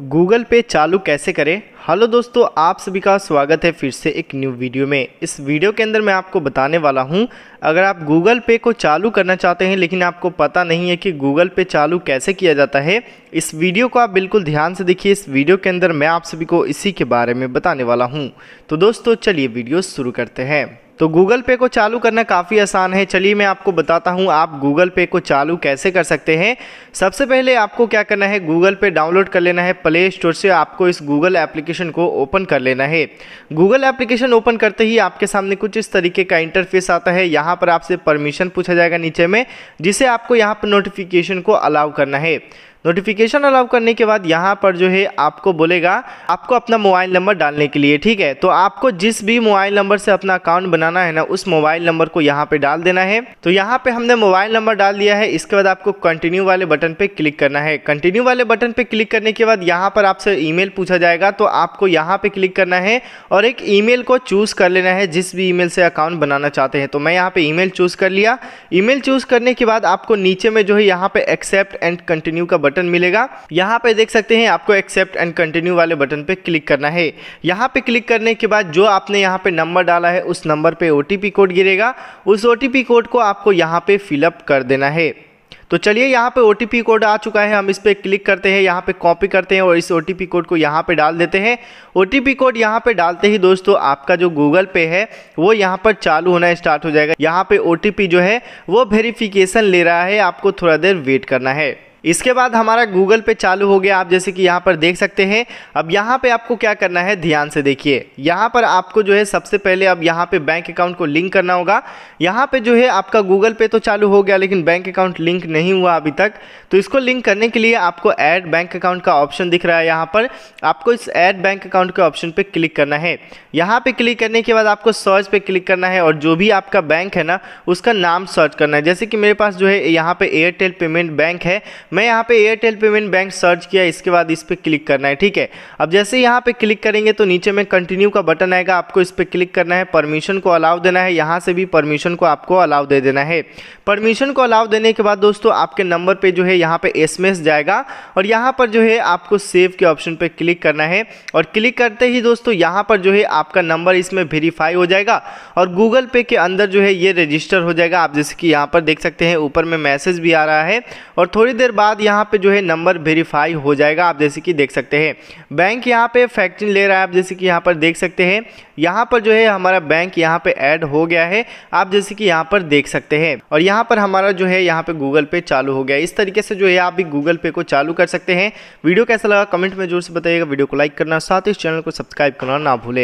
Google पे चालू कैसे करें हेलो दोस्तों आप सभी का स्वागत है फिर से एक न्यू वीडियो में इस वीडियो के अंदर मैं आपको बताने वाला हूं अगर आप गूगल पे को चालू करना चाहते हैं लेकिन आपको पता नहीं है कि गूगल पे चालू कैसे किया जाता है इस वीडियो को आप बिल्कुल ध्यान से देखिए इस वीडियो के अंदर मैं आप सभी को इसी के बारे में बताने वाला हूँ तो दोस्तों चलिए वीडियो शुरू करते हैं तो गूगल पे को चालू करना काफ़ी आसान है चलिए मैं आपको बताता हूँ आप गूगल पे को चालू कैसे कर सकते हैं सबसे पहले आपको क्या करना है गूगल पे डाउनलोड कर लेना है प्ले स्टोर से आपको इस गूगल एप्लीकेशन को ओपन कर लेना है गूगल एप्लीकेशन ओपन करते ही आपके सामने कुछ इस तरीके का इंटरफेस आता है यहाँ पर आपसे परमिशन पूछा जाएगा नीचे में जिसे आपको यहाँ पर नोटिफिकेशन को अलाउ करना है नोटिफिकेशन अलाउ करने के बाद यहाँ पर जो है आपको बोलेगा आपको अपना मोबाइल नंबर डालने के लिए ठीक है तो आपको जिस भी मोबाइल नंबर से अपना अकाउंट बनाना है ना उस मोबाइल नंबर को यहाँ पे डाल देना है तो यहाँ पे हमने मोबाइल नंबर डाल दिया है इसके बाद आपको कंटिन्यू वाले बटन पे क्लिक करना है कंटिन्यू वाले बटन पे क्लिक करने के बाद यहाँ पर आपसे ईमेल पूछा जाएगा तो आपको यहाँ पे क्लिक करना है और एक ईमेल को चूज कर लेना है जिस भी ईमेल से अकाउंट बनाना चाहते हैं तो मैं यहाँ पे ईमेल चूज कर लिया ईमेल चूज करने के बाद आपको नीचे में जो है यहाँ पे एक्सेप्ट एंड कंटिन्यू का बटन मिलेगा यहाँ पे देख सकते हैं आपको एक्सेप्ट एंड कंटिन्यू वाले बटन पे क्लिक करना है यहाँ पे क्लिक करने के बाद जो आपने यहाँ पे नंबर डाला है उस नंबर पे ओ कोड गिरेगा उस ओ कोड को आपको यहाँ पे फिलअप कर देना है तो चलिए यहाँ पे ओ कोड आ चुका है हम इस पर क्लिक करते हैं यहाँ पे कॉपी करते हैं और इस ओ कोड को यहाँ पे डाल देते हैं ओ कोड यहाँ पे डालते ही दोस्तों आपका जो गूगल पे है वो यहाँ पर चालू होना स्टार्ट हो जाएगा यहाँ पे ओ जो है वो वेरिफिकेशन ले रहा है आपको थोड़ा देर वेट करना है इसके बाद हमारा गूगल पे चालू हो गया आप जैसे कि यहाँ पर देख सकते हैं अब यहाँ पे आपको क्या करना है ध्यान से देखिए यहाँ पर आपको जो है सबसे पहले अब यहाँ पे बैंक अकाउंट को लिंक करना होगा यहाँ पे जो है आपका गूगल पे तो चालू हो गया लेकिन बैंक अकाउंट लिंक नहीं हुआ अभी तक तो इसको लिंक करने के लिए आपको ऐड बैंक अकाउंट का ऑप्शन दिख रहा है यहाँ पर आपको इस ऐड बैंक अकाउंट के ऑप्शन पर क्लिक करना है यहाँ पर क्लिक करने के बाद आपको सर्च पर क्लिक करना है और जो भी आपका बैंक है ना उसका नाम सर्च करना है जैसे कि मेरे पास जो है यहाँ पर एयरटेल पेमेंट बैंक है मैं यहाँ पे एयरटेल पेमेंट बैंक सर्च किया इसके बाद इस पर क्लिक करना है ठीक है अब जैसे यहाँ पे क्लिक करेंगे तो नीचे में कंटिन्यू का बटन आएगा आपको इस पर क्लिक करना है परमिशन को अलाउ देना है यहाँ से भी परमिशन को आपको अलाउ दे देना है परमिशन को अलाउ देने के बाद दोस्तों आपके नंबर पर जो है यहाँ पे एस जाएगा और यहाँ पर जो है आपको सेव के ऑप्शन पर क्लिक करना है और क्लिक करते ही दोस्तों यहाँ पर जो है आपका नंबर इसमें वेरीफाई हो जाएगा और गूगल पे के अंदर जो है ये रजिस्टर हो जाएगा आप जैसे कि यहाँ पर देख सकते हैं ऊपर में मैसेज भी आ रहा है और थोड़ी देर बाद यहाँ पे जो है नंबर वेरीफाई हो जाएगा आप जैसे कि देख सकते हैं बैंक यहाँ पे फैक्ट्री ले रहा है आप जैसे कि यहाँ पर देख सकते हैं यहाँ पर जो है हमारा बैंक यहाँ पे ऐड हो गया है आप जैसे कि यहाँ पर देख सकते हैं और यहाँ पर हमारा जो है यहाँ पे गूगल पे चालू हो गया इस तरीके से जो है आप भी गूगल पे को चालू कर सकते हैं वीडियो कैसा लगा कमेंट में जोर से बताइएगा वीडियो को लाइक करना साथ ही चैनल को सब्सक्राइब करना ना भूलें